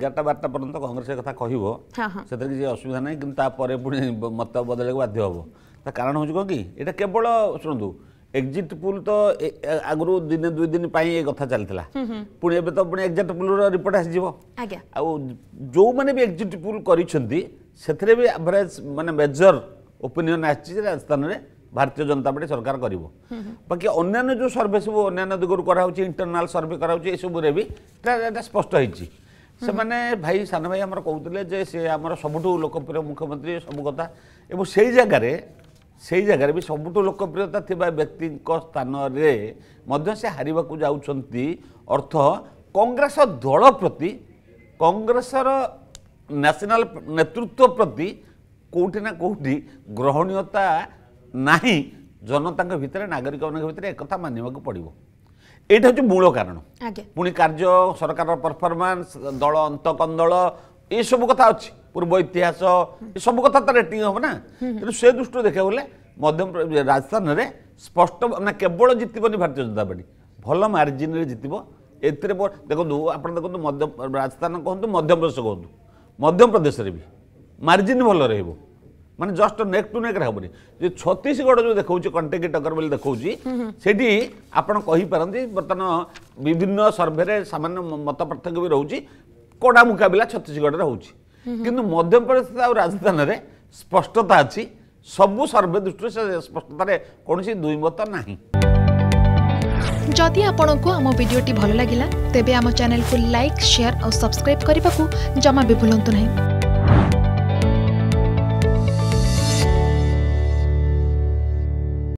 এগারোটা বারটা পর্যন্ত কংগ্রেসের কথা কহব সেটা কিছু অসুবিধা নাই কিন্তু তাপরে পুঁ মত বদলাইকে বাধ্য হব তার কারণ হচ্ছে কী এটা কেবল শুধু এক্সিট পুল তো আগর দিনে দুই দিন পাই এই কথা চাল পুঁ এবে তো পুঁজি এক্সিট পুলর রিপোর্ট আসিযোগ আউমানে বি এক্সিট পুল করছেন সেথে বি আভারেজ মানে মেজর ওপিনিয়ন আসছে রাজস্থানের ভারতীয় জনতা পার্টি সরকার করব বাকি অন্যান্য যে সর্ভে সব অন্যান্য দিগর করা হচ্ছে ইন্টরনাল সর্ভে করা হচ্ছে এসবুরে বি এটা স্পষ্ট হয়েছে ସେମାନେ ଭାଇ ସାନ ଭାଇ ଆମର କହୁଥିଲେ ଯେ ସେ ଆମର ସବୁଠୁ ଲୋକପ୍ରିୟ ମୁଖ୍ୟମନ୍ତ୍ରୀ ସବୁ କଥା ଏବଂ ସେଇ ଜାଗାରେ ସେଇ ଜାଗାରେ ବି ସବୁଠୁ ଲୋକପ୍ରିୟତା ଥିବା ବ୍ୟକ୍ତିଙ୍କ ସ୍ଥାନରେ ମଧ୍ୟ ସେ ହାରିବାକୁ ଯାଉଛନ୍ତି ଅର୍ଥ କଂଗ୍ରେସ ଦଳ ପ୍ରତି କଂଗ୍ରେସର ନ୍ୟାସନାଲ ନେତୃତ୍ୱ ପ୍ରତି କେଉଁଠି ନା କେଉଁଠି ଗ୍ରହଣୀୟତା ନାହିଁ ଜନତାଙ୍କ ଭିତରେ ନାଗରିକମାନଙ୍କ ଭିତରେ ଏକଥା ମାନିବାକୁ ପଡ଼ିବ ଏଇଟା ହେଉଛି ମୂଳ କାରଣ ପୁଣି କାର୍ଯ୍ୟ ସରକାରର ପରଫର୍ମାନ୍ସ ଦଳ ଅନ୍ତକନ୍ଦଳ ଏସବୁ କଥା ଅଛି ପୂର୍ବ ଇତିହାସ ଏସବୁ କଥା ତ ରେଟିଂ ହେବ ନା ତେଣୁ ସେ ଦୃଷ୍ଟିରୁ ଦେଖିବାକୁ ଗଲେ ମଧ୍ୟମ ରାଜସ୍ଥାନରେ ସ୍ପଷ୍ଟ ମାନେ କେବଳ ଜିତିବନି ଭାରତୀୟ ଜନତା ପାର୍ଟି ଭଲ ମାର୍ଜିନରେ ଜିତିବ ଏଥିରେ ଦେଖନ୍ତୁ ଆପଣ ଦେଖନ୍ତୁ ମଧ୍ୟ ରାଜସ୍ଥାନ କୁହନ୍ତୁ ମଧ୍ୟପ୍ରଦେଶ କୁହନ୍ତୁ ମଧ୍ୟପ୍ରଦେଶରେ ବି ମାର୍ଜିନ୍ ଭଲ ରହିବ ମାନେ ଜଷ୍ଟ ନେକ୍ ଟୁ ନେକ୍ ହେବନି ଯେ ଛତିଶଗଡ଼ ଯେଉଁ ଦେଖାଉଛି କଣ୍ଟେକି ଟକର ବୋଲି ଦେଖାଉଛି ସେଠି ଆପଣ କହିପାରନ୍ତି ବର୍ତ୍ତମାନ ବିଭିନ୍ନ ସର୍ଭେରେ ସାମାନ୍ୟ ମତ ପାର୍ଥକ୍ୟ ବି ରହୁଛି କଡ଼ା ମୁକାବିଲା ଛତିଶଗଡ଼ରେ ହେଉଛି କିନ୍ତୁ ମଧ୍ୟପ୍ରଦେଶ ଆଉ ରାଜସ୍ଥାନରେ ସ୍ପଷ୍ଟତା ଅଛି ସବୁ ସର୍ଭେ ଦୃଷ୍ଟିରୁ ସେ ସ୍ପଷ୍ଟତାରେ କୌଣସି ଦୁଇମତ ନାହିଁ ଯଦି ଆପଣଙ୍କୁ ଆମ ଭିଡ଼ିଓଟି ଭଲ ଲାଗିଲା ତେବେ ଆମ ଚ୍ୟାନେଲକୁ ଲାଇକ୍ ସେୟାର ଆଉ ସବସ୍କ୍ରାଇବ୍ କରିବାକୁ ଜମା ବି ଭୁଲନ୍ତୁ ନାହିଁ